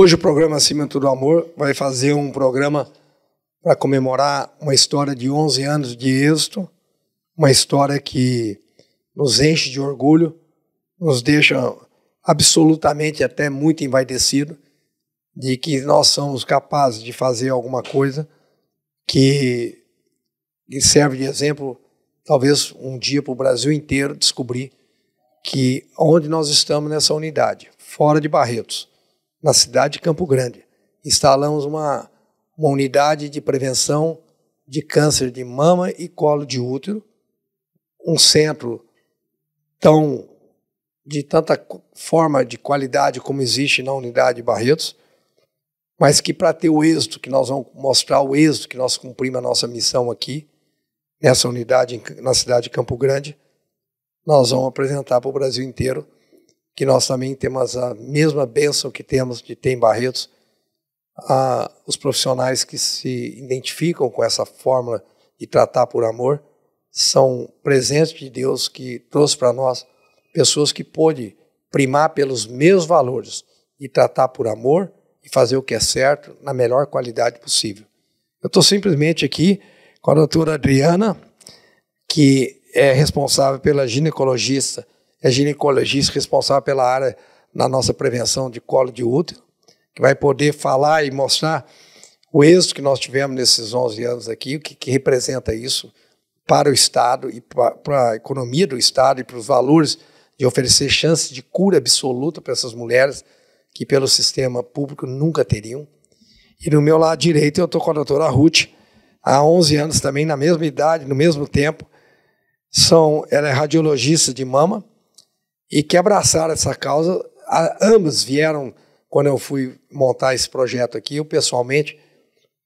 Hoje o programa Cimento do Amor vai fazer um programa para comemorar uma história de 11 anos de êxito, uma história que nos enche de orgulho, nos deixa absolutamente até muito envaidecido de que nós somos capazes de fazer alguma coisa que, que serve de exemplo, talvez um dia para o Brasil inteiro descobrir que onde nós estamos nessa unidade, fora de Barretos, na cidade de Campo Grande. Instalamos uma, uma unidade de prevenção de câncer de mama e colo de útero, um centro tão de tanta forma de qualidade como existe na unidade Barretos, mas que para ter o êxito, que nós vamos mostrar o êxito que nós cumprimos a nossa missão aqui, nessa unidade na cidade de Campo Grande, nós vamos apresentar para o Brasil inteiro que nós também temos a mesma bênção que temos de ter em Barretos a, os profissionais que se identificam com essa fórmula de tratar por amor são presentes de Deus que trouxe para nós pessoas que pôde primar pelos meus valores e tratar por amor e fazer o que é certo na melhor qualidade possível. Eu estou simplesmente aqui com a doutora Adriana, que é responsável pela ginecologista é ginecologista responsável pela área na nossa prevenção de colo de útero, que vai poder falar e mostrar o êxito que nós tivemos nesses 11 anos aqui, o que, que representa isso para o Estado e para a economia do Estado e para os valores de oferecer chance de cura absoluta para essas mulheres que pelo sistema público nunca teriam. E no meu lado direito eu estou com a doutora Ruth, há 11 anos também, na mesma idade, no mesmo tempo. São, ela é radiologista de mama, e que abraçaram essa causa. A, ambos vieram, quando eu fui montar esse projeto aqui, eu pessoalmente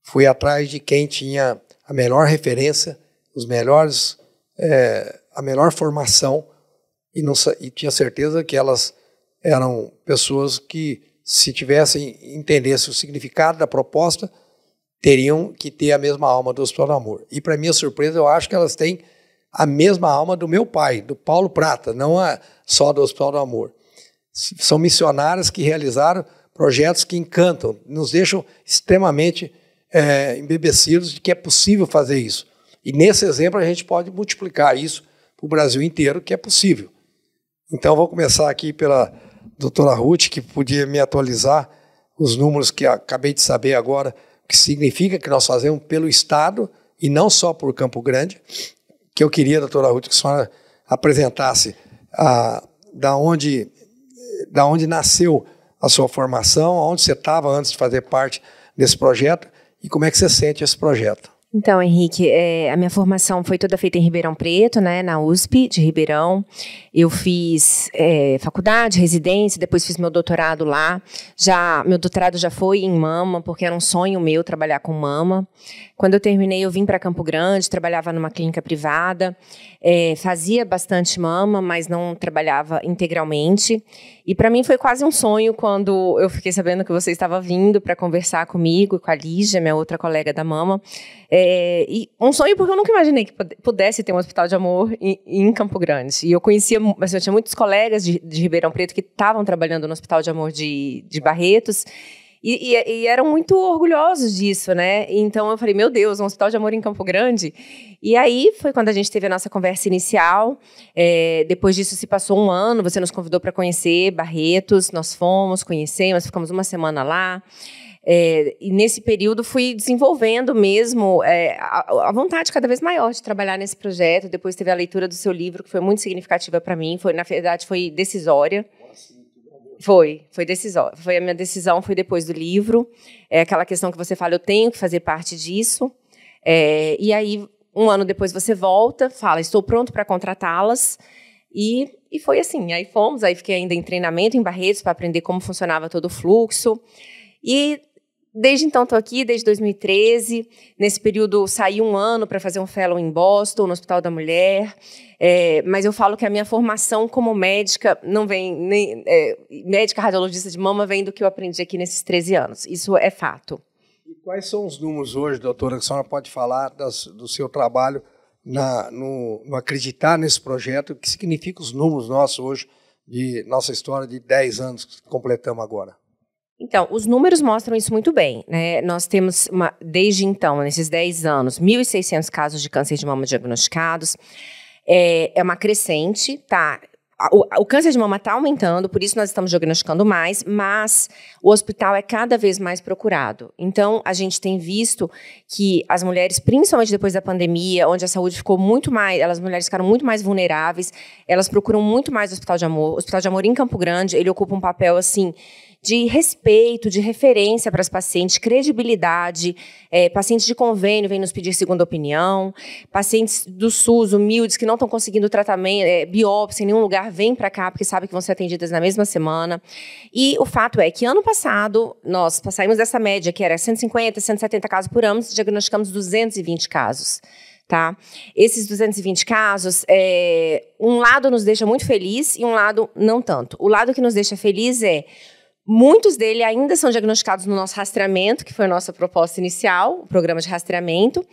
fui atrás de quem tinha a melhor referência, os melhores, é, a melhor formação, e, não, e tinha certeza que elas eram pessoas que, se tivessem, entendessem o significado da proposta, teriam que ter a mesma alma do Hospital do Amor. E, para minha surpresa, eu acho que elas têm a mesma alma do meu pai, do Paulo Prata, não a, só do Hospital do Amor. São missionários que realizaram projetos que encantam, nos deixam extremamente é, embebecidos de que é possível fazer isso. E nesse exemplo a gente pode multiplicar isso para o Brasil inteiro, que é possível. Então vou começar aqui pela doutora Ruth, que podia me atualizar os números que acabei de saber agora, que significa que nós fazemos pelo Estado e não só por Campo Grande que eu queria, doutora Ruth, que a senhora apresentasse da, onde, da onde nasceu a sua formação, onde você estava antes de fazer parte desse projeto e como é que você sente esse projeto. Então, Henrique, é, a minha formação foi toda feita em Ribeirão Preto, né, na USP de Ribeirão. Eu fiz é, faculdade, residência, depois fiz meu doutorado lá. Já meu doutorado já foi em mama, porque era um sonho meu trabalhar com mama. Quando eu terminei, eu vim para Campo Grande, trabalhava numa clínica privada, é, fazia bastante mama, mas não trabalhava integralmente. E para mim foi quase um sonho quando eu fiquei sabendo que você estava vindo para conversar comigo, e com a Lígia, minha outra colega da mama. É, e um sonho porque eu nunca imaginei que pudesse ter um hospital de amor em, em Campo Grande. E eu conhecia, assim, eu tinha muitos colegas de, de Ribeirão Preto que estavam trabalhando no hospital de amor de, de Barretos. E, e, e, eram muito orgulhosos disso, né? Então eu falei, meu Deus, um hospital de amor em Campo Grande. E aí foi quando a gente teve a nossa conversa inicial. É, depois disso se passou um ano, você nos convidou para conhecer Barretos, nós fomos, conhecemos, ficamos uma semana lá. É, e nesse período fui desenvolvendo mesmo é, a, a, vontade cada vez maior de trabalhar nesse projeto. Depois teve a leitura do seu livro, que foi muito significativa para mim. Foi, na verdade, foi decisória. Foi, foi decisão. Foi a minha decisão, foi depois do livro. É aquela questão que você fala, eu tenho que fazer parte disso. É, e aí, um ano depois, você volta, fala, estou pronto para contratá-las. E, e foi assim. Aí fomos, aí fiquei ainda em treinamento em Barretos para aprender como funcionava todo o fluxo. E Desde então estou aqui, desde 2013. Nesse período saí um ano para fazer um fellow em Boston, no Hospital da Mulher. É, mas eu falo que a minha formação como médica não vem nem é, médica radiologista de mama vem do que eu aprendi aqui nesses 13 anos. Isso é fato. E quais são os números hoje, doutora, que a senhora pode falar das, do seu trabalho na, no, no acreditar nesse projeto? O que significa os números nossos hoje de nossa história de 10 anos que completamos agora? Então, os números mostram isso muito bem. Né? Nós temos, uma, desde então, nesses 10 anos, 1.600 casos de câncer de mama diagnosticados. É, é uma crescente, tá? O, o, câncer de mama está aumentando, por isso nós estamos diagnosticando mais, mas o hospital é cada vez mais procurado. Então, a gente tem visto que as mulheres, principalmente depois da pandemia, onde a saúde ficou muito mais, elas mulheres ficaram muito mais vulneráveis, elas procuram muito mais o Hospital de Amor. O Hospital de Amor em Campo Grande, ele ocupa um papel assim de respeito, de referência para as pacientes, credibilidade. É, pacientes de convênio vêm nos pedir segunda opinião, pacientes do SUS, humildes, que não estão conseguindo tratamento, é, biópsia em nenhum lugar, vêm para cá porque sabem que vão ser atendidas na mesma semana. E o fato é que ano passado nós saímos dessa média que era 150, 170 casos por ano, diagnosticamos 220 casos. Tá? Esses 220 casos, é, um lado nos deixa muito feliz e um lado não tanto. O lado que nos deixa feliz é Muitos deles ainda são diagnosticados no nosso rastreamento, que foi a nossa proposta inicial, o programa de rastreamento.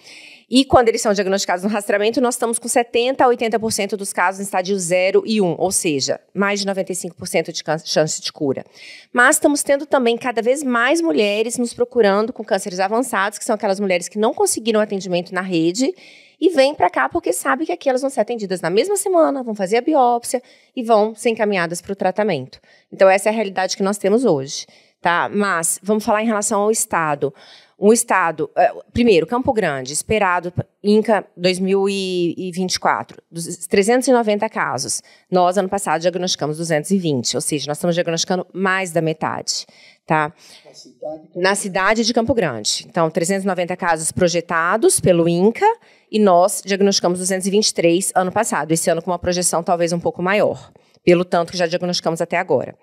E quando eles são diagnosticados no rastreamento, nós estamos com 70% a 80% dos casos em estádio 0 e 1, ou seja, mais de 95% de chance de cura. Mas estamos tendo também cada vez mais mulheres nos procurando com cânceres avançados, que são aquelas mulheres que não conseguiram atendimento na rede e vêm para cá porque sabe que aqui elas vão ser atendidas na mesma semana, vão fazer a biópsia e vão ser encaminhadas para o tratamento. Então, essa é a realidade que nós temos hoje. Tá? Mas vamos falar em relação ao Estado. Um Estado, é, primeiro, Campo Grande, esperado, INCA 2024, 390 casos. Nós, ano passado, diagnosticamos 220, ou seja, nós estamos diagnosticando mais da metade. Tá? Na, cidade... Na cidade de Campo Grande. Então, 390 casos projetados pelo INCA e nós diagnosticamos 223 ano passado, esse ano com uma projeção talvez um pouco maior, pelo tanto que já diagnosticamos até agora.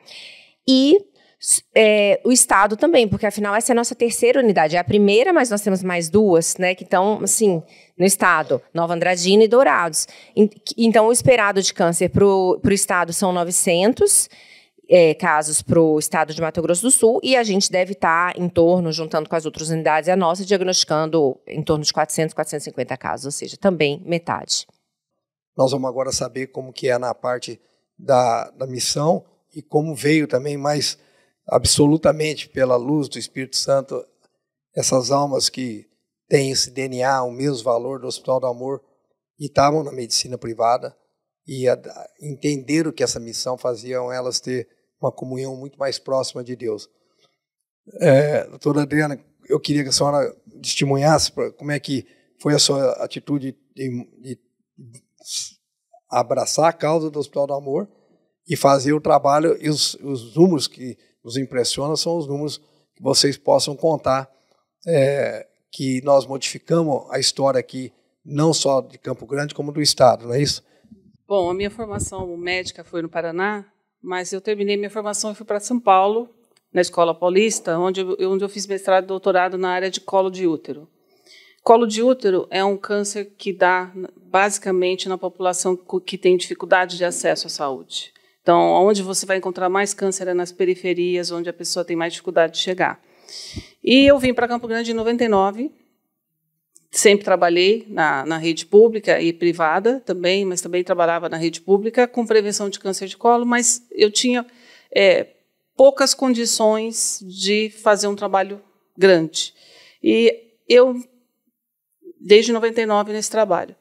E é, o Estado também, porque afinal essa é a nossa terceira unidade, é a primeira, mas nós temos mais duas, né, que estão, assim, no Estado, Nova Andradina e Dourados. Então, o esperado de câncer para o Estado são 900, é, casos para o estado de Mato Grosso do Sul e a gente deve estar tá em torno, juntando com as outras unidades a nossa, diagnosticando em torno de 400, 450 casos, ou seja, também metade. Nós vamos agora saber como que é na parte da, da missão e como veio também mais absolutamente pela luz do Espírito Santo essas almas que têm esse DNA, o mesmo valor do Hospital do Amor e estavam na medicina privada e entenderam que essa missão faziam elas ter uma comunhão muito mais próxima de Deus. É, doutora Adriana, eu queria que a senhora testemunhasse pra, como é que foi a sua atitude de, de abraçar a causa do Hospital do Amor e fazer o trabalho. E os, os números que nos impressionam são os números que vocês possam contar é, que nós modificamos a história aqui, não só de Campo Grande, como do Estado, não é isso? Bom, a minha formação médica foi no Paraná, mas eu terminei minha formação e fui para São Paulo, na Escola Paulista, onde eu, onde eu fiz mestrado e doutorado na área de colo de útero. Colo de útero é um câncer que dá basicamente na população que tem dificuldade de acesso à saúde. Então, onde você vai encontrar mais câncer é nas periferias, onde a pessoa tem mais dificuldade de chegar. E eu vim para Campo Grande em 99 sempre trabalhei na, na, rede pública e privada também, mas também trabalhava na rede pública com prevenção de câncer de colo, mas eu tinha é, poucas condições de fazer um trabalho grande. E eu, desde 99, nesse trabalho.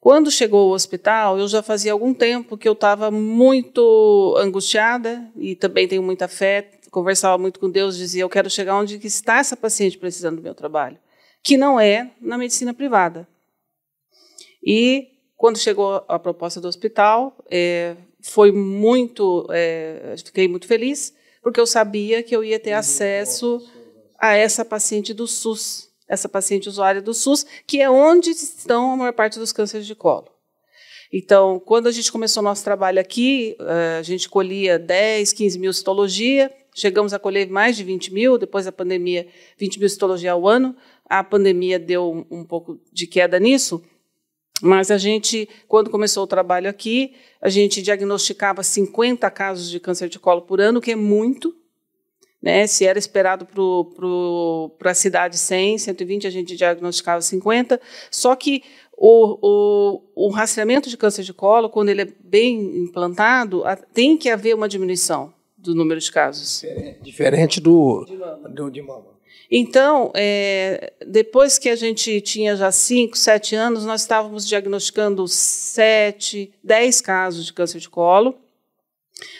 Quando chegou o hospital, eu já fazia algum tempo que eu estava muito angustiada e também tenho muita fé, conversava muito com Deus, dizia, eu quero chegar onde está essa paciente precisando do meu trabalho que não é na medicina privada. E quando chegou a proposta do hospital, é, foi muito, é, fiquei muito feliz, porque eu sabia que eu ia ter acesso a essa paciente do SUS, essa paciente usuária do SUS, que é onde estão a maior parte dos cânceres de colo. Então, quando a gente começou nosso trabalho aqui, eh, a gente colhia 10, 15 mil citologia, chegamos a colher mais de 20 mil, depois da pandemia, 20 mil citologia ao ano. A pandemia deu um pouco de queda nisso, mas a gente, quando começou o trabalho aqui, a gente diagnosticava 50 casos de câncer de colo por ano, que é muito. Né? Se era esperado para a cidade 100, 120, a gente diagnosticava 50. Só que o, o, o, rastreamento de câncer de colo, quando ele é bem implantado, tem que haver uma diminuição do número de casos. Diferente, diferente do, de mama. do de mama. Então, é, depois que a gente tinha já 5, 7 anos, nós estávamos diagnosticando 7, 10 casos de câncer de colo,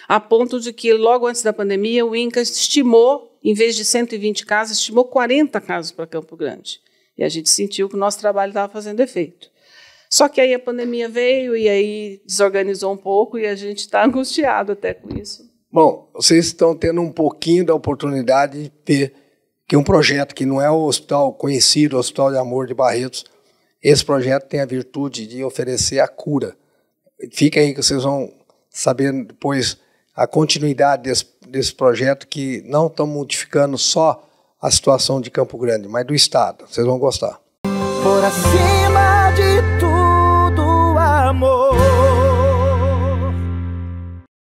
a ponto de que, logo antes da pandemia, o INCA estimou, em vez de 120 casos, estimou 40 casos para Campo Grande. E a gente sentiu que o nosso trabalho estava fazendo efeito. Só que aí a pandemia veio e aí desorganizou um pouco e a gente está angustiado até com isso. Bom, vocês estão tendo um pouquinho da oportunidade de ter que um projeto que não é o hospital conhecido, o Hospital de Amor de Barretos, esse projeto tem a virtude de oferecer a cura. Fica aí que vocês vão saber depois a continuidade desse, desse projeto que não estão modificando só a situação de Campo Grande, mas do Estado. Vocês vão gostar. Por acima de tudo, amor.